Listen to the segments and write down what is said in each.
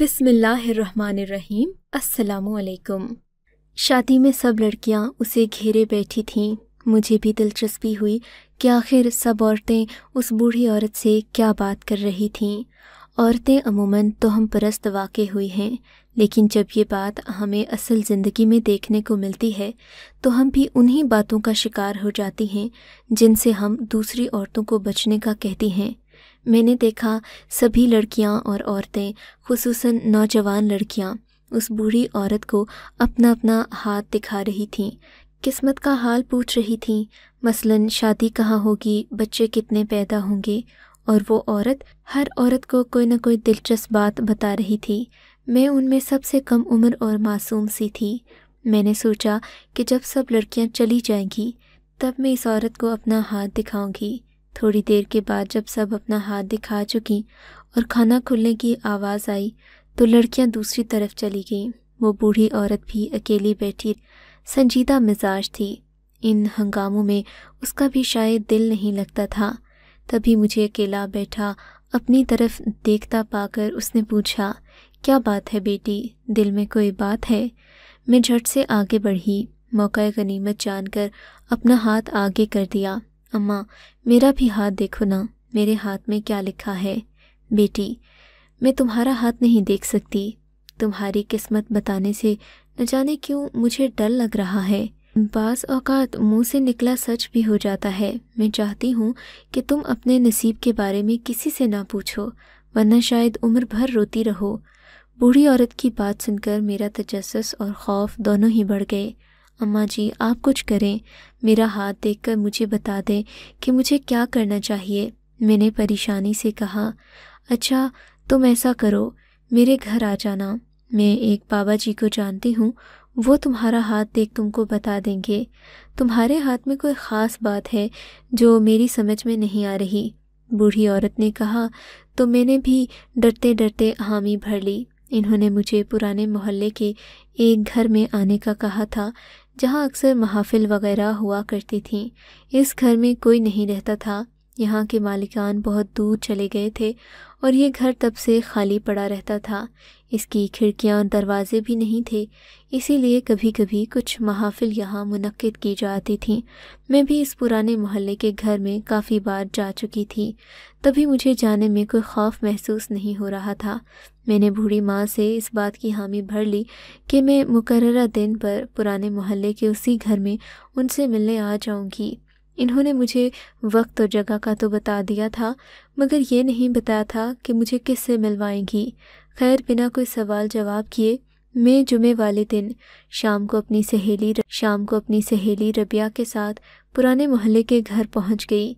बिसमीम असलकुम शादी में सब लड़कियां उसे घेरे बैठी थीं मुझे भी दिलचस्पी हुई कि आखिर सब औरतें उस बूढ़ी औरत से क्या बात कर रही थीं औरतें अमूमन तो हम परस्त वाक़ हुई हैं लेकिन जब ये बात हमें असल ज़िंदगी में देखने को मिलती है तो हम भी उन्हीं बातों का शिकार हो जाती हैं जिनसे हम दूसरी औरतों को बचने का कहती हैं मैंने देखा सभी लड़कियां और औरतें खसूस नौजवान लड़कियां उस बूढ़ी औरत को अपना अपना हाथ दिखा रही थीं किस्मत का हाल पूछ रही थीं मसलन शादी कहाँ होगी बच्चे कितने पैदा होंगे और वो औरत हर औरत को कोई ना कोई दिलचस्प बात बता रही थी मैं उनमें सबसे कम उम्र और मासूम सी थी मैंने सोचा कि जब सब लड़कियां चली जाएंगी तब मैं इस औरत को अपना हाथ दिखाऊंगी थोड़ी देर के बाद जब सब अपना हाथ दिखा चुकी और खाना खुलने की आवाज़ आई तो लड़कियां दूसरी तरफ चली गईं वो बूढ़ी औरत भी अकेली बैठी संजीदा मिजाज थी इन हंगामों में उसका भी शायद दिल नहीं लगता था तभी मुझे अकेला बैठा अपनी तरफ देखता पाकर उसने पूछा क्या बात है बेटी दिल में कोई बात है मैं झट से आगे बढ़ी मौका गनीमत जानकर अपना हाथ आगे कर दिया अम्मा मेरा भी हाथ देखो ना मेरे हाथ में क्या लिखा है बेटी मैं तुम्हारा हाथ नहीं देख सकती तुम्हारी किस्मत बताने से न जाने क्यों मुझे डर लग रहा है बास औकात मुंह से निकला सच भी हो जाता है मैं चाहती हूँ कि तुम अपने नसीब के बारे में किसी से ना पूछो वरना शायद उम्र भर रोती रहो बूढ़ी औरत की बात सुनकर मेरा तजस और खौफ दोनों ही बढ़ गए अम्मा जी आप कुछ करें मेरा हाथ देखकर मुझे बता दें कि मुझे क्या करना चाहिए मैंने परेशानी से कहा अच्छा तुम ऐसा करो मेरे घर आ जाना मैं एक बाबा जी को जानती हूँ वो तुम्हारा हाथ देख तुमको बता देंगे तुम्हारे हाथ में कोई ख़ास बात है जो मेरी समझ में नहीं आ रही बूढ़ी औरत ने कहा तो मैंने भी डरते डरते हामी भर ली इन्होंने मुझे पुराने मोहल्ले के एक घर में आने का कहा था जहाँ अक्सर महाफिल वगैरह हुआ करती थी इस घर में कोई नहीं रहता था यहाँ के मालिकान बहुत दूर चले गए थे और ये घर तब से खाली पड़ा रहता था इसकी खिड़कियाँ और दरवाज़े भी नहीं थे इसीलिए कभी कभी कुछ महाफिल यहाँ मुनद की जाती थी मैं भी इस पुराने मोहल्ले के घर में काफ़ी बार जा चुकी थी तभी मुझे जाने में कोई खौफ महसूस नहीं हो रहा था मैंने बूढ़ी माँ से इस बात की हामी भर ली कि मैं मुकर्रा दिन पर पुराने मोहल्ले के उसी घर में उनसे मिलने आ जाऊँगी इन्होंने मुझे वक्त और जगह का तो बता दिया था मगर ये नहीं बताया था कि मुझे किससे मिलवाएंगी खैर बिना कोई सवाल जवाब किए मैं जुमे वाले दिन शाम को अपनी सहेली शाम को अपनी सहेली रबिया के साथ पुराने मोहल्ले के घर पहुंच गई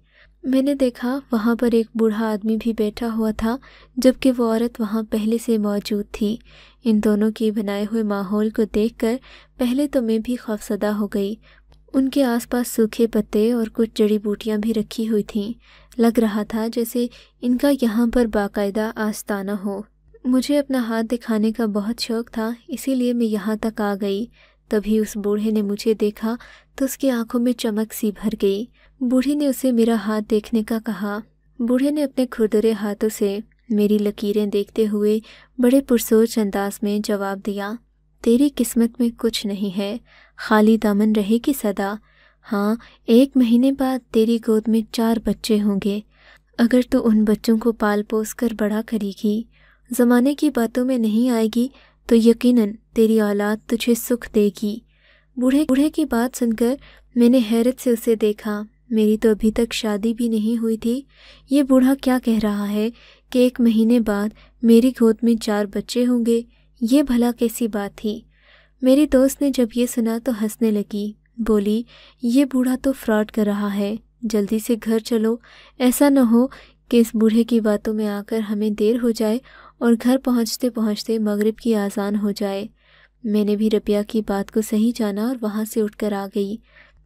मैंने देखा वहाँ पर एक बूढ़ा आदमी भी बैठा हुआ था जबकि वो औरत वहाँ पहले से मौजूद थी इन दोनों के बनाए हुए माहौल को देखकर पहले तो मैं भी खौफसदा हो गई उनके आसपास सूखे पत्ते और कुछ जड़ी बूटियां भी रखी हुई थीं। लग रहा था जैसे इनका यहाँ पर बाकायदा आस्ताना हो मुझे अपना हाथ दिखाने का बहुत शौक था इसीलिए मैं यहाँ तक आ गई तभी उस बूढ़े ने मुझे देखा तो उसकी आंखों में चमक सी भर गई बूढ़े ने उसे मेरा हाथ देखने का कहा बूढ़े ने अपने खुरदरे हाथों से मेरी लकीरें देखते हुए बड़े पुरसोच अंदाज में जवाब दिया तेरी किस्मत में कुछ नहीं है खाली दामन रहेगी सदा हाँ एक महीने बाद तेरी गोद में चार बच्चे होंगे अगर तू उन बच्चों को पाल पोस कर बड़ा करेगी ज़माने की बातों में नहीं आएगी तो यकीनन तेरी औलाद तुझे सुख देगी बूढ़े बूढ़े की बात सुनकर मैंने हैरत से उसे देखा मेरी तो अभी तक शादी भी नहीं हुई थी ये बूढ़ा क्या कह रहा है कि एक महीने बाद मेरी गोद में चार बच्चे होंगे ये भला कैसी बात थी मेरी दोस्त ने जब ये सुना तो हंसने लगी बोली ये बूढ़ा तो फ्रॉड कर रहा है जल्दी से घर चलो ऐसा न हो कि इस बूढ़े की बातों में आकर हमें देर हो जाए और घर पहुंचते पहुंचते मगरिब की आज़ान हो जाए मैंने भी रबिया की बात को सही जाना और वहाँ से उठकर आ गई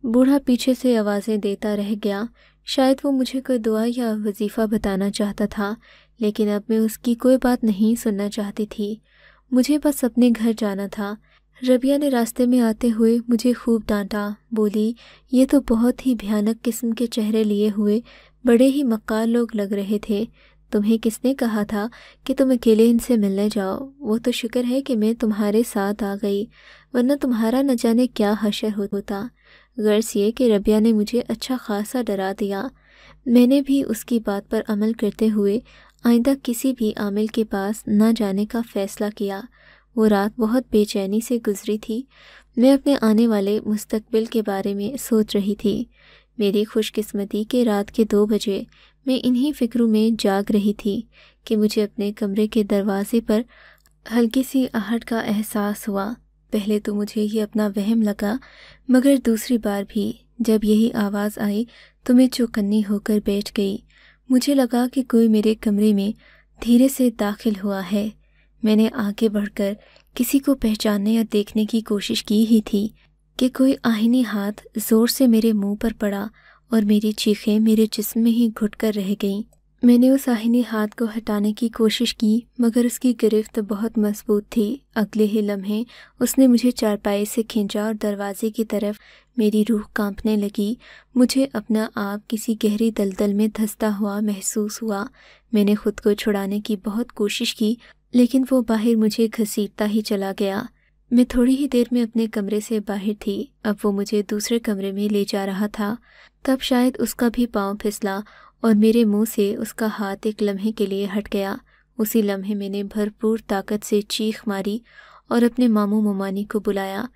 बूढ़ा पीछे से आवाज़ें देता रह गया शायद वो मुझे कोई दुआ या वजीफ़ा बताना चाहता था लेकिन अब मैं उसकी कोई बात नहीं सुनना चाहती थी मुझे बस अपने घर जाना था रबिया ने रास्ते में आते हुए मुझे खूब डांटा बोली ये तो बहुत ही भयानक किस्म के चेहरे लिए हुए बड़े ही मक्कार लोग लग रहे थे तुम्हें किसने कहा था कि तुम अकेले इनसे मिलने जाओ वो तो शुक्र है कि मैं तुम्हारे साथ आ गई वरना तुम्हारा न जाने क्या हशर होता गर्ज ये कि रबिया ने मुझे अच्छा खासा डरा दिया मैंने भी उसकी बात पर अमल करते हुए आइंदा किसी भी आमिल के पास न जाने का फ़ैसला किया वो रात बहुत बेचैनी से गुजरी थी मैं अपने आने वाले मुस्तकबिल के बारे में सोच रही थी मेरी खुशकिस्मती के रात के दो बजे मैं इन्हीं फ़िक्रों में जाग रही थी कि मुझे अपने कमरे के दरवाजे पर हल्की सी आहट का एहसास हुआ पहले तो मुझे ये अपना वहम लगा मगर दूसरी बार भी जब यही आवाज़ आई तो मैं चौकन्नी होकर बैठ गई मुझे लगा कि कोई मेरे कमरे में धीरे से दाखिल हुआ है मैंने आगे बढ़कर किसी को पहचानने या देखने की कोशिश की ही थी कि कोई आहिनी हाथ जोर से मेरे मुंह पर पड़ा और मेरी चीखें मेरे जिस्म में ही घुट कर रह गईं मैंने उस आहिनी हाथ को हटाने की कोशिश की मगर उसकी गिरफ्त बहुत मजबूत थी अगले ही लम्हे उसने मुझे चारपाई से खींचा और दरवाजे की तरफ मेरी रूह कांपने लगी मुझे अपना आप किसी गहरी दलदल में धंसता हुआ महसूस हुआ मैंने खुद को छुड़ाने की बहुत कोशिश की लेकिन वो बाहर मुझे घसीटता ही चला गया मैं थोड़ी ही देर में अपने कमरे से बाहर थी अब वो मुझे दूसरे कमरे में ले जा रहा था तब शायद उसका भी पाँव फिसला और मेरे मुंह से उसका हाथ एक लम्हे के लिए हट गया उसी लम्हे मैंने भरपूर ताकत से चीख मारी और अपने मामू ममानी को बुलाया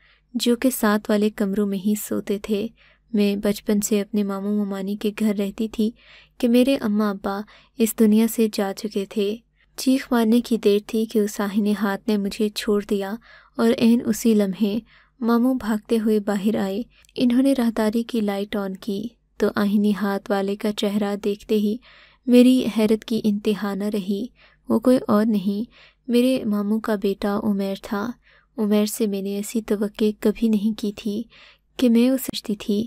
जो कि साथ वाले कमरों में ही सोते थे मैं बचपन से अपने मामू ममानी के घर रहती थी कि मेरे अम्मा अब्बा इस दुनिया से जा चुके थे चीख मारने की देर थी कि उस हाथ ने मुझे छोड़ दिया और एन उसी लम्हे मामू भागते हुए बाहर आए इन्होंने राहदारी की लाइट ऑन की तो आहिनी हाथ वाले का चेहरा देखते ही मेरी हैरत की इंतहा न रही वो कोई और नहीं मेरे मामू का बेटा उमेर था उमेर से मैंने ऐसी तवक्के कभी नहीं की थी कि मैं उस सोचती थी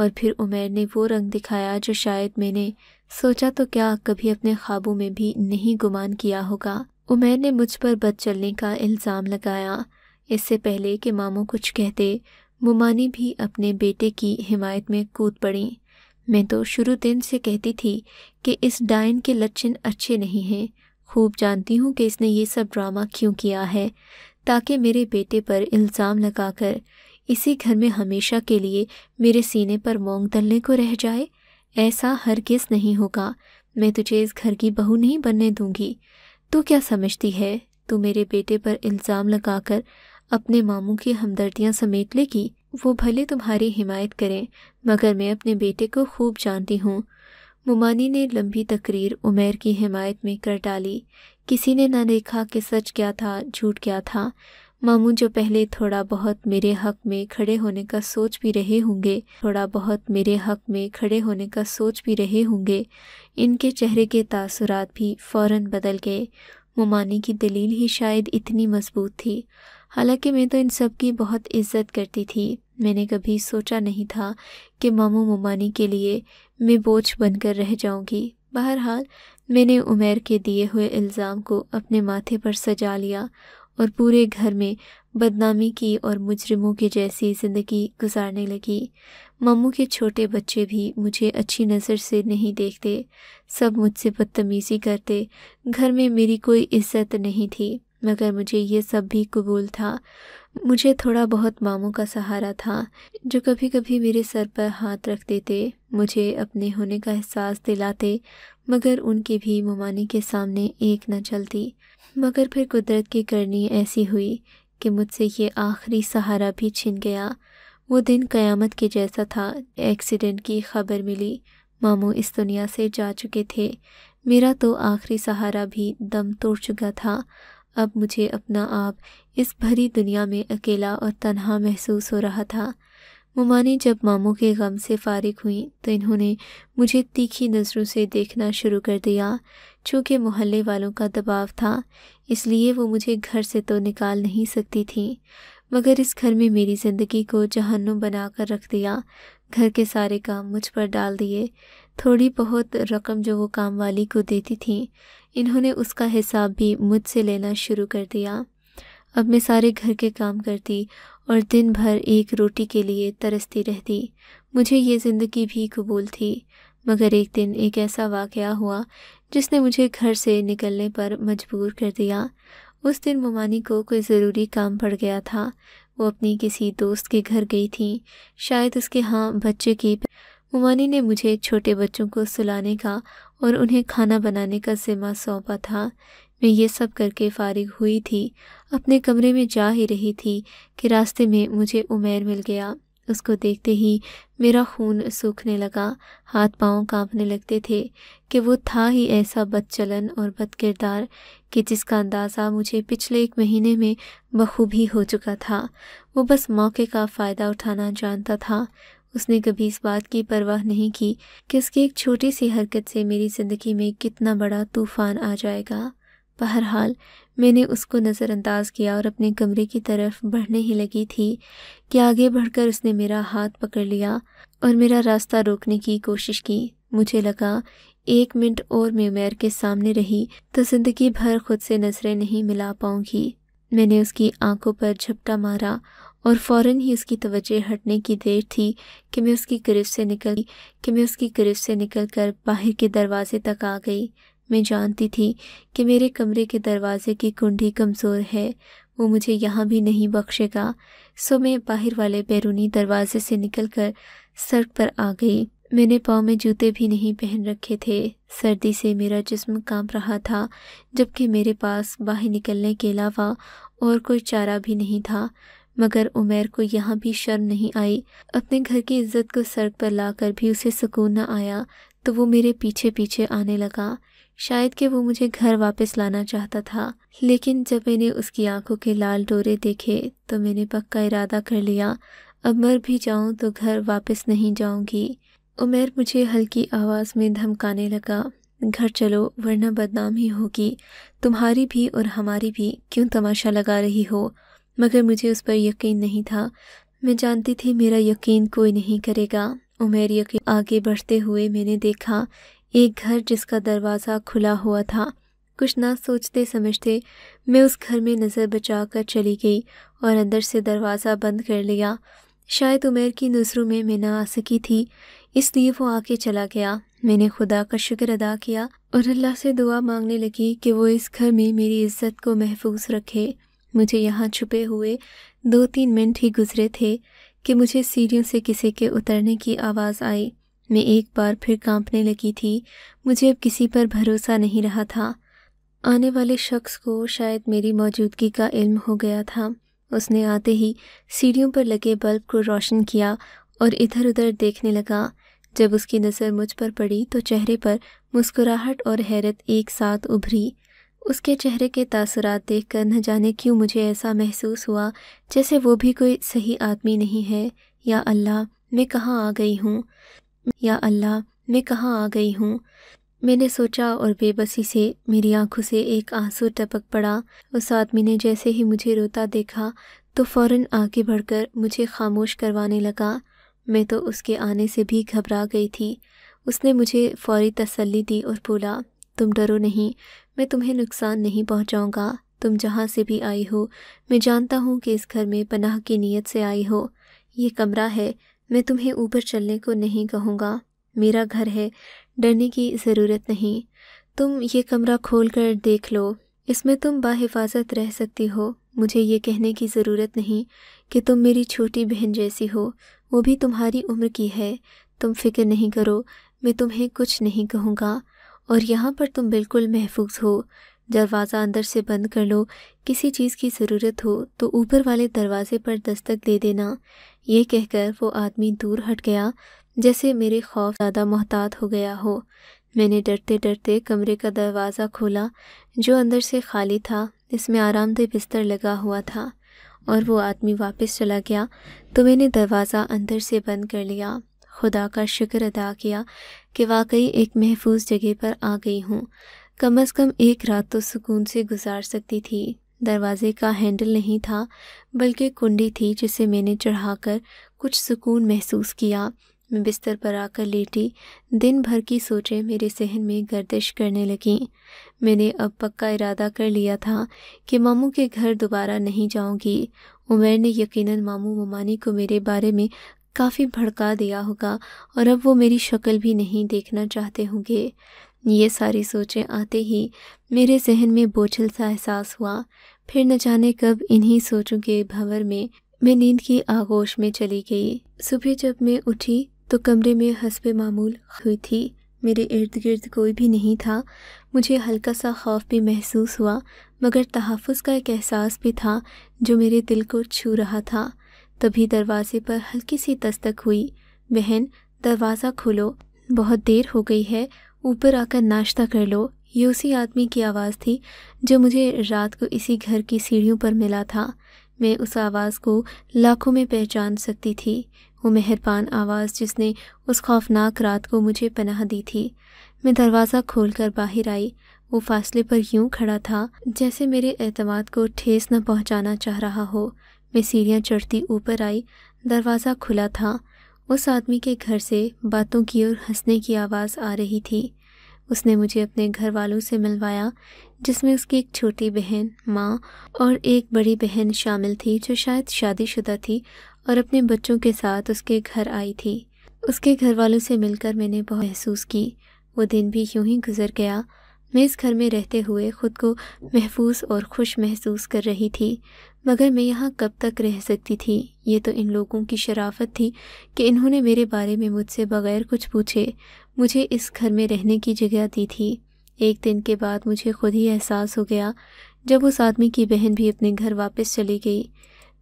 और फिर उमेर ने वो रंग दिखाया जो शायद मैंने सोचा तो क्या कभी अपने ख्वाबों में भी नहीं गुमान किया होगा उमेर ने मुझ पर बद चलने का इल्ज़ाम लगाया इससे पहले कि मामू कुछ कहते मुमानी भी अपने बेटे की हिमायत में कूद पड़ी मैं तो शुरू दिन से कहती थी कि इस डायन के लक्षण अच्छे नहीं हैं खूब जानती हूँ कि इसने ये सब ड्रामा क्यों किया है ताकि मेरे बेटे पर इल्ज़ाम लगाकर इसी घर में हमेशा के लिए मेरे सीने पर मोंग तलने को रह जाए ऐसा हर किस नहीं होगा मैं तुझे इस घर की बहू नहीं बनने दूंगी तू क्या समझती है तू मेरे बेटे पर इल्ज़ाम लगाकर अपने मामू की हमदर्दियाँ समेट लेगी वो भले तुम्हारी हिमायत करें मगर मैं अपने बेटे को खूब जानती हूँ मुमानी ने लंबी तकरीर उमेर की हिमायत में कर डाली किसी ने ना देखा कि सच क्या था झूठ क्या था मामू जो पहले थोड़ा बहुत मेरे हक में खड़े होने का सोच भी रहे होंगे थोड़ा बहुत मेरे हक में खड़े होने का सोच भी रहे होंगे इनके चेहरे के तासुरात भी फौरन बदल गए ममानी की दलील ही शायद इतनी मजबूत थी हालांकि मैं तो इन सब की बहुत इज्जत करती थी मैंने कभी सोचा नहीं था कि मामू ममानी के लिए मैं बोझ बनकर रह जाऊंगी बहरहाल मैंने उमेर के दिए हुए इल्ज़ाम को अपने माथे पर सजा लिया और पूरे घर में बदनामी की और मुजरिमों की जैसी ज़िंदगी गुजारने लगी मामू के छोटे बच्चे भी मुझे अच्छी नज़र से नहीं देखते सब मुझसे बदतमीज़ी करते घर में मेरी कोई इज्जत नहीं थी मगर मुझे ये सब भी कबूल था मुझे थोड़ा बहुत मामों का सहारा था जो कभी कभी मेरे सर पर हाथ रख देते मुझे अपने होने का एहसास दिलाते मगर उनकी भी ममानी के सामने एक न चलती मगर फिर कुदरत की करनी ऐसी हुई कि मुझसे ये आखिरी सहारा भी छिन गया वो दिन क़यामत के जैसा था एक्सीडेंट की खबर मिली मामू इस दुनिया से जा चुके थे मेरा तो आखिरी सहारा भी दम तोड़ चुका था अब मुझे अपना आप इस भरी दुनिया में अकेला और तनहा महसूस हो रहा था मुमानी जब मामों के गम से फारिग हुई तो इन्होंने मुझे तीखी नज़रों से देखना शुरू कर दिया चूँकि मोहल्ले वालों का दबाव था इसलिए वो मुझे घर से तो निकाल नहीं सकती थी मगर इस घर में मेरी ज़िंदगी को जहन्नुम बना कर रख दिया घर के सारे काम मुझ पर डाल दिए थोड़ी बहुत रकम जो वो काम वाली को देती थी इन्होंने उसका हिसाब भी मुझसे लेना शुरू कर दिया अब मैं सारे घर के काम करती और दिन भर एक रोटी के लिए तरसती रहती मुझे ये ज़िंदगी भी कबूल थी मगर एक दिन एक ऐसा वाक़ हुआ जिसने मुझे घर से निकलने पर मजबूर कर दिया उस दिन ममानी को कोई ज़रूरी काम पड़ गया था वो अपनी किसी दोस्त के घर गई थी शायद उसके हाँ बच्चे की उमानी ने मुझे छोटे बच्चों को सुलाने का और उन्हें खाना बनाने का जिम्मा सौंपा था मैं ये सब करके फारिग हुई थी अपने कमरे में जा ही रही थी कि रास्ते में मुझे उमेर मिल गया उसको देखते ही मेरा खून सूखने लगा हाथ पांव कांपने लगते थे कि वो था ही ऐसा बदचलन और बदकिरदार कि जिसका अंदाज़ा मुझे पिछले एक महीने में बखूबी हो चुका था वो बस मौके का फ़ायदा उठाना जानता था उसने कभी इस बात की परवाह नहीं की कि उसकी एक छोटी सी हरकत से मेरी ज़िंदगी में कितना बड़ा तूफ़ान आ जाएगा बहरहाल मैंने उसको नज़रअंदाज किया और अपने कमरे की तरफ बढ़ने ही लगी थी कि आगे बढ़कर उसने मेरा हाथ पकड़ लिया और मेरा रास्ता रोकने की कोशिश की मुझे लगा एक मिनट और मैं उमेर के सामने रही तो ज़िंदगी भर खुद से नज़रें नहीं मिला पाऊंगी मैंने उसकी आंखों पर झपटा मारा और फ़ौरन ही उसकी तवज्जो हटने की देर थी कि मैं उसकी गिरफ्त से निकल कि मैं उसकी गिरफ्त से निकल कर बाहर के दरवाजे तक आ गई मैं जानती थी कि मेरे कमरे के दरवाजे की कुंडी कमज़ोर है वो मुझे यहाँ भी नहीं बख्शेगा सो मैं बाहर वाले बैरूनी दरवाजे से निकलकर सड़क पर आ गई मैंने पाँव में जूते भी नहीं पहन रखे थे सर्दी से मेरा जिस्म कांप रहा था जबकि मेरे पास बाहर निकलने के अलावा और कोई चारा भी नहीं था मगर उमेर को यहाँ भी शर्म नहीं आई अपने घर की इज्जत को सड़क पर लाकर भी उसे सुकून न आया तो वो मेरे पीछे पीछे आने लगा शायद कि वो मुझे घर वापस लाना चाहता था लेकिन जब मैंने उसकी आंखों के लाल डोरे देखे तो मैंने पक्का इरादा कर लिया अब मर भी जाऊं तो घर वापस नहीं जाऊंगी उमेर मुझे हल्की आवाज़ में धमकाने लगा घर चलो वरना बदनाम ही होगी तुम्हारी भी और हमारी भी क्यों तमाशा लगा रही हो मगर मुझे उस पर यकीन नहीं था मैं जानती थी मेरा यकीन कोई नहीं करेगा उमेर यकीन आगे बढ़ते हुए मैंने देखा एक घर जिसका दरवाज़ा खुला हुआ था कुछ ना सोचते समझते मैं उस घर में नज़र बचा कर चली गई और अंदर से दरवाज़ा बंद कर लिया शायद उमेर की नज़रों में मैं ना आ सकी थी इसलिए वो आके चला गया मैंने खुदा का शुक्र अदा किया और अल्लाह से दुआ मांगने लगी कि वो इस घर में मेरी इज्जत को महफूज रखे मुझे यहाँ छुपे हुए दो तीन मिनट ही गुजरे थे कि मुझे सीढ़ियों से किसी के उतरने की आवाज़ आई मैं एक बार फिर कांपने लगी थी मुझे अब किसी पर भरोसा नहीं रहा था आने वाले शख्स को शायद मेरी मौजूदगी का इल्म हो गया था उसने आते ही सीढ़ियों पर लगे बल्ब को रोशन किया और इधर उधर देखने लगा जब उसकी नज़र मुझ पर पड़ी तो चेहरे पर मुस्कुराहट और हैरत एक साथ उभरी उसके चेहरे के तासरात देखकर न जाने क्यों मुझे ऐसा महसूस हुआ जैसे वो भी कोई सही आदमी नहीं है या अल्लाह मैं कहाँ आ गई हूँ या अल्लाह मैं कहाँ आ गई हूँ मैंने सोचा और बेबसी से मेरी आंखों से एक आंसू टपक पड़ा उस आदमी ने जैसे ही मुझे रोता देखा तो फौरन आगे बढ़कर मुझे खामोश करवाने लगा मैं तो उसके आने से भी घबरा गई थी उसने मुझे फौरी तसल्ली दी और बोला तुम डरो नहीं मैं तुम्हें नुकसान नहीं पहुंचाऊंगा तुम जहाँ से भी आई हो मैं जानता हूँ कि इस घर में पनाह की नीयत से आई हो ये कमरा है मैं तुम्हें ऊपर चलने को नहीं कहूँगा मेरा घर है डरने की ज़रूरत नहीं तुम ये कमरा खोल कर देख लो इसमें तुम बाहिफाजत रह सकती हो मुझे ये कहने की ज़रूरत नहीं कि तुम मेरी छोटी बहन जैसी हो वो भी तुम्हारी उम्र की है तुम फिक्र नहीं करो मैं तुम्हें कुछ नहीं कहूँगा और यहाँ पर तुम बिल्कुल महफूज हो दरवाज़ा अंदर से बंद कर लो किसी चीज़ की ज़रूरत हो तो ऊपर वाले दरवाज़े पर दस्तक दे देना ये कहकर वो आदमी दूर हट गया जैसे मेरे खौफ ज़्यादा मोहतात हो गया हो मैंने डरते डरते कमरे का दरवाज़ा खोला जो अंदर से खाली था इसमें आरामदेह बिस्तर लगा हुआ था और वो आदमी वापस चला गया तो मैंने दरवाज़ा अंदर से बंद कर लिया खुदा का शुक्र अदा किया कि वाकई एक महफूज जगह पर आ गई हूँ कम अज़ कम एक रात तो सुकून से गुजार सकती थी दरवाज़े का हैंडल नहीं था बल्कि कुंडी थी जिसे मैंने चढ़ाकर कुछ सुकून महसूस किया मैं बिस्तर पर आकर लेटी दिन भर की सोचें मेरे सहन में गर्दिश करने लगीं मैंने अब पक्का इरादा कर लिया था कि मामू के घर दोबारा नहीं जाऊंगी उमर ने यकीनन मामू ममानी को मेरे बारे में काफ़ी भड़का दिया होगा और अब वो मेरी शक्ल भी नहीं देखना चाहते होंगे ये सारी सोचें आते ही मेरे जहन में बोझल सा एहसास हुआ फिर न जाने कब इन्हीं सोचों के भंवर में मैं नींद की आगोश में चली गई सुबह जब मैं उठी तो कमरे में हंसब मामूल हुई थी मेरे इर्द गिर्द कोई भी नहीं था मुझे हल्का सा खौफ भी महसूस हुआ मगर तहफ़ का एक एहसास भी था जो मेरे दिल को छू रहा था तभी दरवाजे पर हल्की सी दस्तक हुई बहन दरवाज़ा खोलो बहुत देर हो गई है ऊपर आकर नाश्ता कर लो ये उसी आदमी की आवाज़ थी जो मुझे रात को इसी घर की सीढ़ियों पर मिला था मैं उस आवाज़ को लाखों में पहचान सकती थी वो मेहरबान आवाज़ जिसने उस खौफनाक रात को मुझे पनाह दी थी मैं दरवाज़ा खोलकर बाहर आई वो फासले पर यूं खड़ा था जैसे मेरे अतमाद को ठेस न पहुंचाना चाह रहा हो मैं सीढ़ियाँ चढ़ती ऊपर आई दरवाज़ा खुला था उस आदमी के घर से बातों की और हंसने की आवाज़ आ रही थी उसने मुझे अपने घर वालों से मिलवाया जिसमें उसकी एक छोटी बहन माँ और एक बड़ी बहन शामिल थी जो शायद शादीशुदा थी और अपने बच्चों के साथ उसके घर आई थी उसके घर वालों से मिलकर मैंने बहुत महसूस की वो दिन भी यूं ही गुजर गया मैं इस घर में रहते हुए ख़ुद को महफूज और खुश महसूस कर रही थी मगर मैं यहाँ कब तक रह सकती थी ये तो इन लोगों की शराफत थी कि इन्होंने मेरे बारे में मुझसे बगैर कुछ पूछे मुझे इस घर में रहने की जगह दी थी एक दिन के बाद मुझे खुद ही एहसास हो गया जब उस आदमी की बहन भी अपने घर वापस चली गई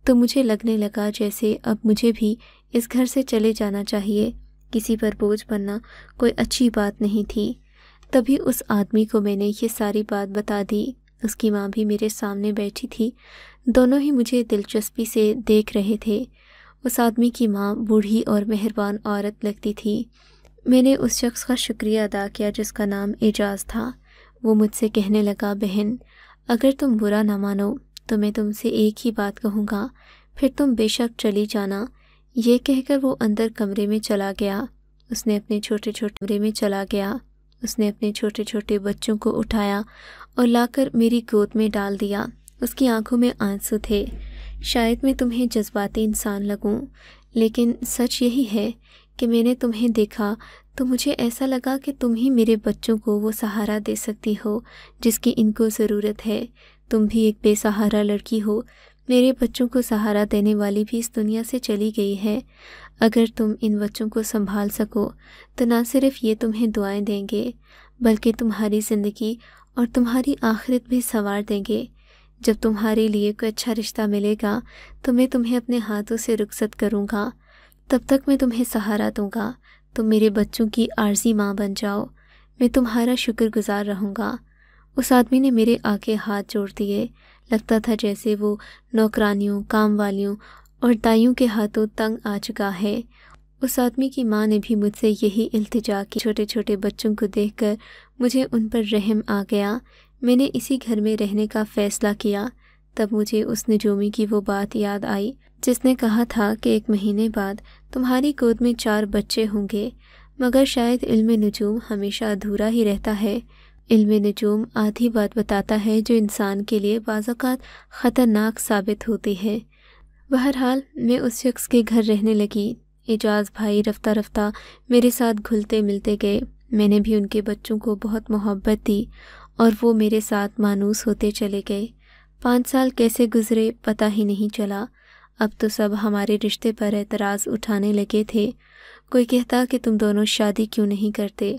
तो मुझे लगने लगा जैसे अब मुझे भी इस घर से चले जाना चाहिए किसी पर बोझ बनना कोई अच्छी बात नहीं थी तभी उस आदमी को मैंने ये सारी बात बता दी उसकी माँ भी मेरे सामने बैठी थी दोनों ही मुझे दिलचस्पी से देख रहे थे उस आदमी की माँ बूढ़ी और मेहरबान औरत लगती थी मैंने उस शख्स का शुक्रिया अदा किया जिसका नाम एजाज था वो मुझसे कहने लगा बहन अगर तुम बुरा ना मानो तो मैं तुमसे एक ही बात कहूँगा फिर तुम बेशक चली जाना ये कहकर वो अंदर कमरे में चला गया उसने अपने छोटे छोटे कमरे में चला गया उसने अपने छोटे छोटे बच्चों को उठाया और लाकर मेरी गोद में डाल दिया उसकी आंखों में आंसू थे शायद मैं तुम्हें जज्बाती इंसान लगूं, लेकिन सच यही है कि मैंने तुम्हें देखा तो मुझे ऐसा लगा कि तुम ही मेरे बच्चों को वो सहारा दे सकती हो जिसकी इनको ज़रूरत है तुम भी एक बेसहारा लड़की हो मेरे बच्चों को सहारा देने वाली भी इस दुनिया से चली गई है अगर तुम इन बच्चों को संभाल सको तो ना सिर्फ ये तुम्हें दुआएं देंगे बल्कि तुम्हारी ज़िंदगी और तुम्हारी आखिरत भी संवार देंगे जब तुम्हारे लिए कोई अच्छा रिश्ता मिलेगा तो मैं तुम्हें अपने हाथों से रुखसत करूँगा तब तक मैं तुम्हें सहारा दूँगा तुम मेरे बच्चों की आर्जी माँ बन जाओ मैं तुम्हारा शुक्रगुजार रहूँगा उस आदमी ने मेरे आगे हाथ जोड़ दिए लगता था जैसे वो नौकरानियों काम वालियों और दाइयों के हाथों तंग आ चुका है उस आदमी की माँ ने भी मुझसे यही इल्तिजा की छोटे छोटे बच्चों को देखकर मुझे उन पर रहम आ गया मैंने इसी घर में रहने का फ़ैसला किया तब मुझे उस निजोमी की वो बात याद आई जिसने कहा था कि एक महीने बाद तुम्हारी गोद में चार बच्चे होंगे मगर शायद इल्म नजूम हमेशा अधूरा ही रहता है इल्म नजूम आधी बात बताता है जो इंसान के लिए बाज़ात ख़तरनाक साबित होती है बहरहाल मैं उस शख्स के घर रहने लगी एजाज भाई रफ्ता रफ्ता मेरे साथ घुलते मिलते गए मैंने भी उनके बच्चों को बहुत मोहब्बत दी और वो मेरे साथ मानूस होते चले गए पाँच साल कैसे गुजरे पता ही नहीं चला अब तो सब हमारे रिश्ते पर एतराज़ उठाने लगे थे कोई कहता कि तुम दोनों शादी क्यों नहीं करते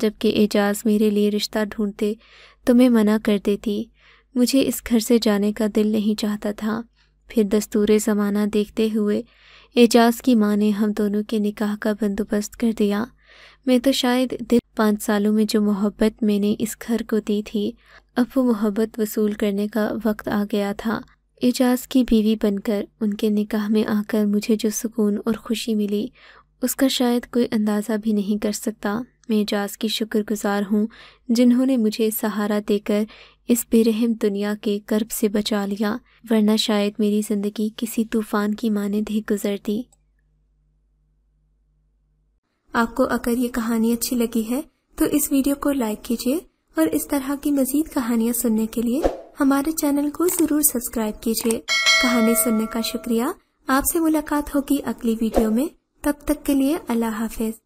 जबकि एजाज मेरे लिए रिश्ता ढूंढते तो मैं मना कर देती मुझे इस घर से जाने का दिल नहीं चाहता था फिर दस्तूर ज़माना देखते हुए एजाज की माँ ने हम दोनों के निकाह का बंदोबस्त कर दिया मैं तो शायद दिल पाँच सालों में जो मोहब्बत मैंने इस घर को दी थी अब वो मोहब्बत वसूल करने का वक्त आ गया था एजाज की बीवी बनकर उनके निकाह में आकर मुझे जो सुकून और खुशी मिली उसका शायद कोई अंदाज़ा भी नहीं कर सकता मैं जास की शुक्रगुजार हूँ जिन्होंने मुझे सहारा देकर इस बेरहम दुनिया के गर्भ से बचा लिया वरना शायद मेरी ज़िंदगी किसी तूफ़ान की माने ही गुजरती आपको अगर ये कहानी अच्छी लगी है तो इस वीडियो को लाइक कीजिए और इस तरह की मजीद कहानियाँ सुनने के लिए हमारे चैनल को ज़रूर सब्सक्राइब कीजिए कहानी सुनने का शुक्रिया आपसे मुलाकात होगी अगली वीडियो में तब तक के लिए अल्लाह हाफिज